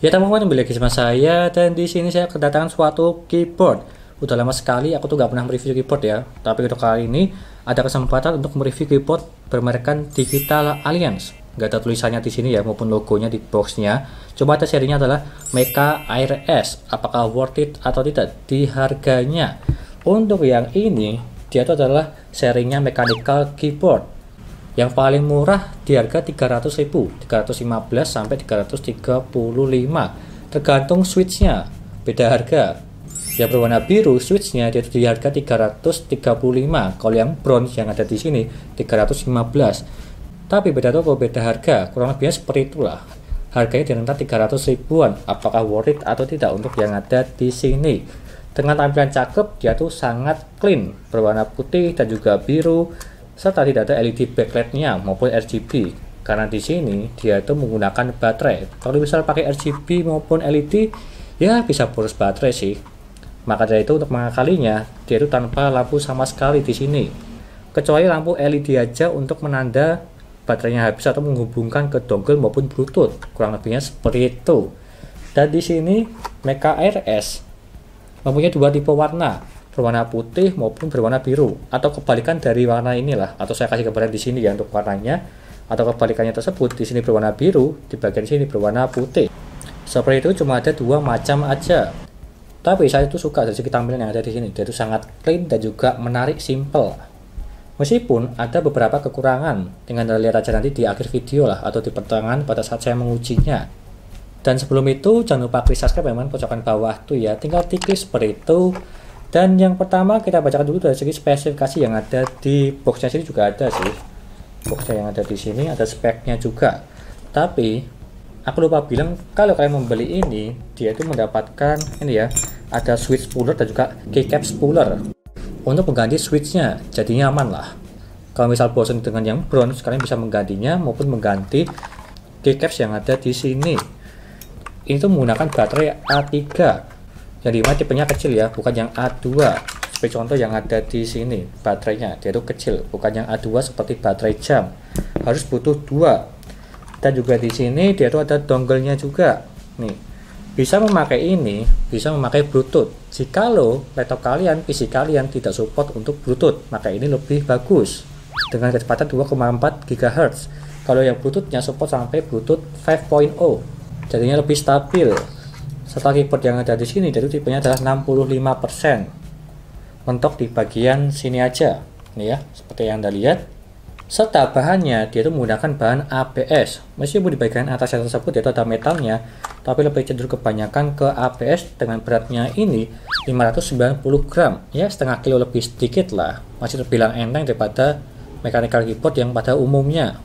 Ya teman-teman kembali lagi sama saya dan di sini saya kedatangan suatu keyboard. Udah lama sekali aku tuh gak pernah mereview keyboard ya. Tapi untuk kali ini ada kesempatan untuk mereview keyboard bermerekan Digital Alliance. Gak ada tulisannya di sini ya maupun logonya di boxnya. Coba tes serinya adalah Mecha Air S. Apakah worth it atau tidak di harganya? Untuk yang ini dia itu adalah serinya mechanical keyboard yang paling murah di harga 300.000 315 sampai 335 tergantung switchnya beda harga yang berwarna biru switchnya dia di harga 335 kalau yang bronze yang ada di sini 315 tapi beda toko beda harga kurang lebihnya seperti itulah harganya di rentang 300 ribuan apakah worth it atau tidak untuk yang ada di sini dengan tampilan cakep dia tuh sangat clean berwarna putih dan juga biru serta tidak ada LED backlightnya maupun RGB karena di sini dia itu menggunakan baterai kalau misal pakai RGB maupun LED ya bisa boros baterai sih maka dari itu untuk mengakalinya dia itu tanpa lampu sama sekali di sini kecuali lampu LED aja untuk menanda baterainya habis atau menghubungkan ke dongle maupun bluetooth kurang lebihnya seperti itu dan di sini Meka RS mempunyai dua tipe warna berwarna putih maupun berwarna biru atau kebalikan dari warna inilah atau saya kasih gambaran di sini ya untuk warnanya atau kebalikannya tersebut di sini berwarna biru di bagian sini berwarna putih seperti itu cuma ada dua macam aja tapi saya itu suka dari segi tampilan yang ada di sini dia itu sangat clean dan juga menarik simple meskipun ada beberapa kekurangan dengan lihat aja nanti di akhir video lah atau di pertengahan pada saat saya mengujinya dan sebelum itu jangan lupa klik subscribe memang ya, pojokan bawah tuh ya. Tinggal klik seperti itu dan yang pertama kita bacakan dulu dari segi spesifikasi yang ada di boxnya sini juga ada sih. Boxnya yang ada di sini ada speknya juga. Tapi aku lupa bilang kalau kalian membeli ini dia itu mendapatkan ini ya ada switch puller dan juga keycap puller untuk mengganti switchnya jadi nyaman lah kalau misal bosan dengan yang bronze kalian bisa menggantinya maupun mengganti keycaps yang ada di sini ini tuh menggunakan baterai A3 yang lima tipenya kecil ya bukan yang A2 seperti contoh yang ada di sini baterainya dia itu kecil bukan yang A2 seperti baterai jam harus butuh dua dan juga di sini dia itu ada dongle-nya juga nih bisa memakai ini bisa memakai bluetooth jikalau laptop kalian PC kalian tidak support untuk bluetooth maka ini lebih bagus dengan kecepatan 2,4 GHz kalau yang bluetoothnya support sampai bluetooth 5.0 jadinya lebih stabil setelah keyboard yang ada di sini jadi tipenya adalah 65% mentok di bagian sini aja ini ya seperti yang anda lihat serta bahannya dia itu menggunakan bahan ABS meskipun di bagian atasnya tersebut yaitu ada metalnya tapi lebih cenderung kebanyakan ke ABS dengan beratnya ini 590 gram ya setengah kilo lebih sedikit lah masih terbilang enteng daripada mechanical keyboard yang pada umumnya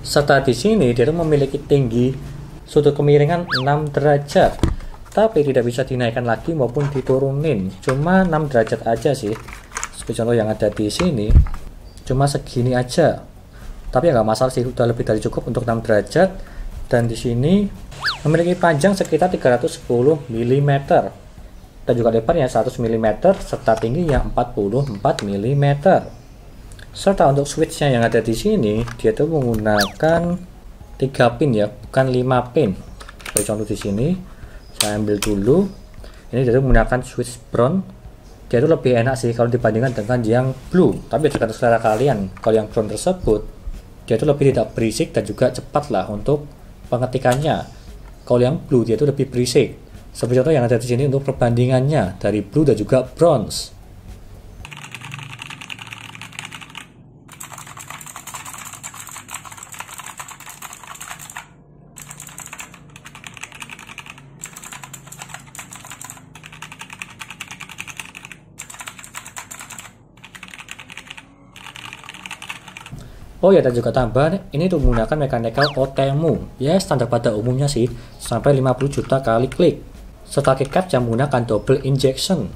serta di sini dia itu memiliki tinggi sudut kemiringan 6 derajat tapi tidak bisa dinaikkan lagi maupun diturunin cuma 6 derajat aja sih seperti contoh yang ada di sini cuma segini aja tapi ya nggak masalah sih udah lebih dari cukup untuk 6 derajat dan di sini memiliki panjang sekitar 310 mm dan juga lebarnya 100 mm serta tingginya 44 mm serta untuk switchnya yang ada di sini dia tuh menggunakan 3 pin ya bukan 5 pin seperti contoh di sini saya ambil dulu ini jadi menggunakan switch brown dia itu lebih enak sih kalau dibandingkan dengan yang blue tapi tergantung selera kalian kalau yang brown tersebut dia itu lebih tidak berisik dan juga cepat lah untuk pengetikannya kalau yang blue dia itu lebih berisik seperti contoh yang ada di sini untuk perbandingannya dari blue dan juga bronze Oh ya dan juga tambahan ini tuh menggunakan mechanical otemu ya standar pada umumnya sih sampai 50 juta kali klik serta keycaps yang menggunakan double injection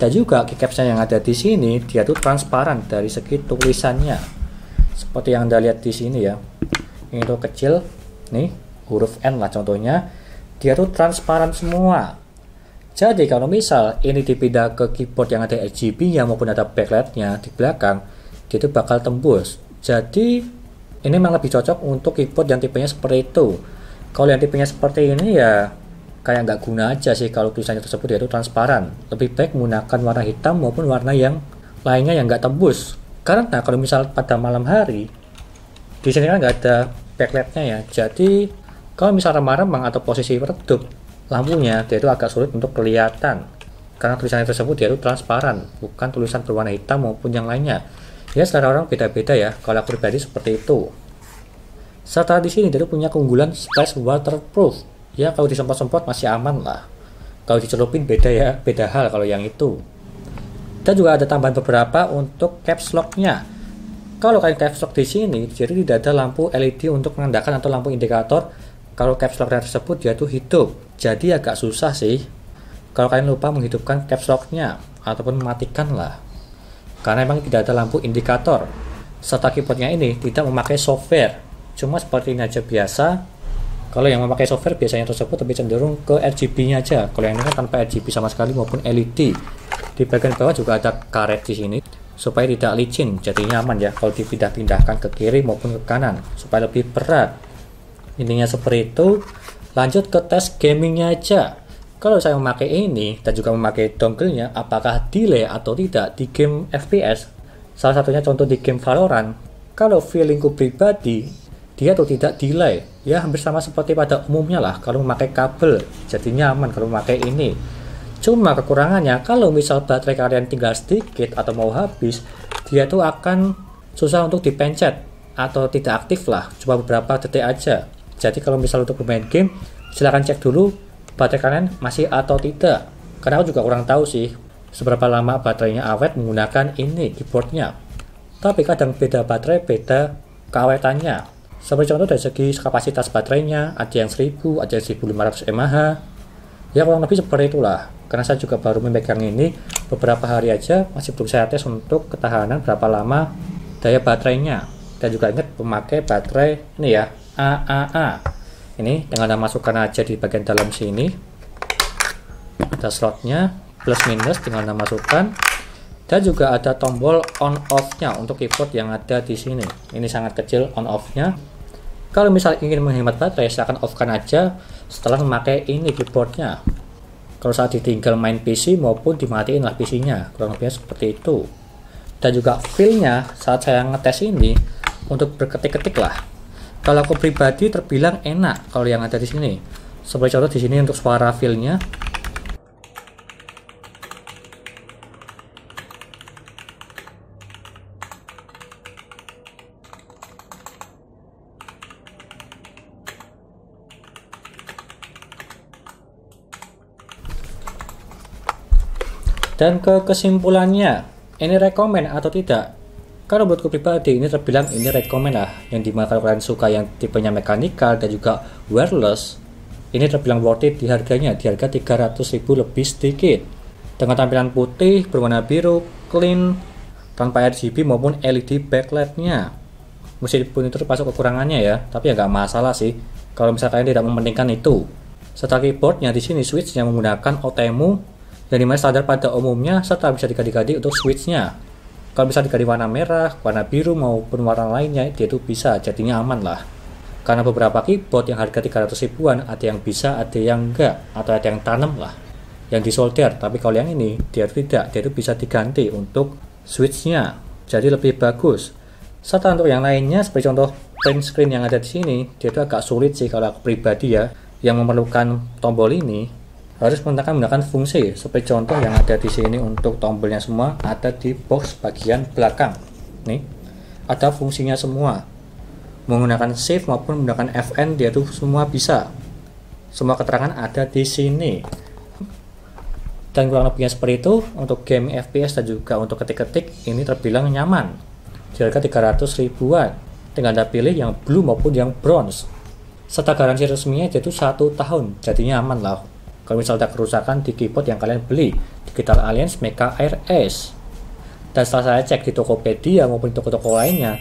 dan juga keycapsnya yang ada di sini dia tuh transparan dari segi tulisannya seperti yang anda lihat di sini ya ini tuh kecil nih huruf N lah contohnya dia tuh transparan semua jadi kalau misal ini dipindah ke keyboard yang ada RGB-nya maupun ada backlight-nya di belakang itu bakal tembus jadi ini memang lebih cocok untuk keyboard yang tipenya seperti itu kalau yang tipenya seperti ini ya kayak nggak guna aja sih kalau tulisannya tersebut yaitu transparan lebih baik menggunakan warna hitam maupun warna yang lainnya yang nggak tembus karena kalau misal pada malam hari di sini kan nggak ada backlightnya ya jadi kalau misal remang-remang atau posisi redup lampunya dia itu agak sulit untuk kelihatan karena tulisannya tersebut dia itu transparan bukan tulisan berwarna hitam maupun yang lainnya ya selera orang beda-beda ya kalau aku pribadi seperti itu serta di sini dia punya keunggulan splash waterproof ya kalau disemprot-semprot masih aman lah kalau dicelupin beda ya beda hal kalau yang itu dan juga ada tambahan beberapa untuk caps locknya kalau kalian caps lock di sini jadi tidak ada lampu LED untuk menandakan atau lampu indikator kalau caps lock tersebut dia tuh hidup jadi agak susah sih kalau kalian lupa menghidupkan caps locknya ataupun mematikan lah karena memang tidak ada lampu indikator serta keyboardnya ini tidak memakai software cuma seperti ini aja biasa kalau yang memakai software biasanya tersebut lebih cenderung ke RGB nya aja kalau yang ini kan tanpa RGB sama sekali maupun LED di bagian bawah juga ada karet di sini supaya tidak licin jadi nyaman ya kalau dipindah-pindahkan ke kiri maupun ke kanan supaya lebih berat intinya seperti itu lanjut ke tes gamingnya aja kalau saya memakai ini dan juga memakai dongle-nya, apakah delay atau tidak di game FPS? Salah satunya contoh di game Valorant. Kalau feelingku pribadi, dia atau tidak delay. Ya hampir sama seperti pada umumnya lah kalau memakai kabel. Jadi nyaman kalau memakai ini. Cuma kekurangannya kalau misal baterai kalian tinggal sedikit atau mau habis, dia tuh akan susah untuk dipencet atau tidak aktif lah. Cuma beberapa detik aja. Jadi kalau misal untuk bermain game, silahkan cek dulu baterai kalian masih atau tidak. Karena aku juga kurang tahu sih seberapa lama baterainya awet menggunakan ini keyboardnya. Tapi kadang beda baterai beda keawetannya. Seperti contoh dari segi kapasitas baterainya, ada yang 1000, ada yang 1500 mAh. Ya kurang lebih seperti itulah. Karena saya juga baru memegang ini beberapa hari aja, masih belum saya tes untuk ketahanan berapa lama daya baterainya. Dan juga ingat pemakai baterai ini ya, AAA ini tinggal anda masukkan aja di bagian dalam sini ada slotnya plus minus tinggal anda masukkan dan juga ada tombol on off nya untuk keyboard yang ada di sini ini sangat kecil on off nya kalau misal ingin menghemat baterai silahkan off kan aja setelah memakai ini keyboardnya kalau saat ditinggal main PC maupun dimatiin lah PC nya kurang lebihnya seperti itu dan juga feel nya saat saya ngetes ini untuk berketik-ketik lah kalau aku pribadi terbilang enak kalau yang ada di sini sebagai contoh di sini untuk suara filenya dan ke kesimpulannya ini rekomen atau tidak kalau buatku pribadi ini terbilang ini rekomen lah yang dimana kalau kalian suka yang tipenya mechanical dan juga wireless ini terbilang worth it di harganya di harga 300 ribu lebih sedikit dengan tampilan putih berwarna biru clean tanpa RGB maupun LED backlightnya meskipun itu termasuk kekurangannya ya tapi ya nggak masalah sih kalau misalnya kalian tidak mementingkan itu serta keyboardnya di sini switch yang menggunakan Otemu yang dimana standar pada umumnya serta bisa diganti-ganti untuk switchnya kalau bisa dikari warna merah warna biru maupun warna lainnya dia itu bisa jadinya aman lah karena beberapa keyboard yang harga 300 ribuan ada yang bisa ada yang enggak atau ada yang tanam lah yang disolder tapi kalau yang ini dia tidak dia itu bisa diganti untuk switchnya jadi lebih bagus serta untuk yang lainnya seperti contoh print screen yang ada di sini dia itu agak sulit sih kalau aku pribadi ya yang memerlukan tombol ini harus menggunakan menggunakan fungsi seperti contoh yang ada di sini untuk tombolnya semua ada di box bagian belakang nih ada fungsinya semua menggunakan shift maupun menggunakan FN dia tuh semua bisa semua keterangan ada di sini dan kurang lebihnya seperti itu untuk game FPS dan juga untuk ketik-ketik ini terbilang nyaman di harga 300 ribuan tinggal anda pilih yang blue maupun yang bronze serta garansi resminya yaitu satu tahun Jadinya aman lah kalau misalnya ada kerusakan di keyboard yang kalian beli, Digital Alliance Mega Air S. Dan setelah saya cek di Tokopedia maupun toko-toko lainnya,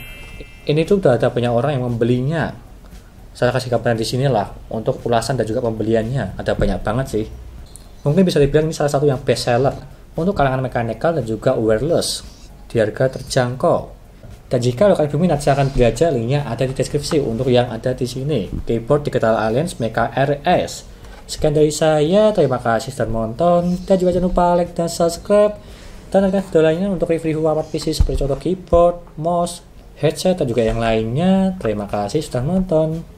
ini tuh udah ada banyak orang yang membelinya. Saya kasih gambaran di sinilah untuk ulasan dan juga pembeliannya. Ada banyak banget sih. Mungkin bisa dibilang ini salah satu yang best seller untuk kalangan mechanical dan juga wireless di harga terjangkau. Dan jika kalian berminat, silahkan beli aja linknya ada di deskripsi untuk yang ada di sini. Keyboard Digital Alliance Mega RS Sekian dari saya, terima kasih sudah menonton. Dan juga jangan lupa like dan subscribe. Dan ada video lainnya untuk review alat PC seperti contoh keyboard, mouse, headset, dan juga yang lainnya. Terima kasih sudah menonton.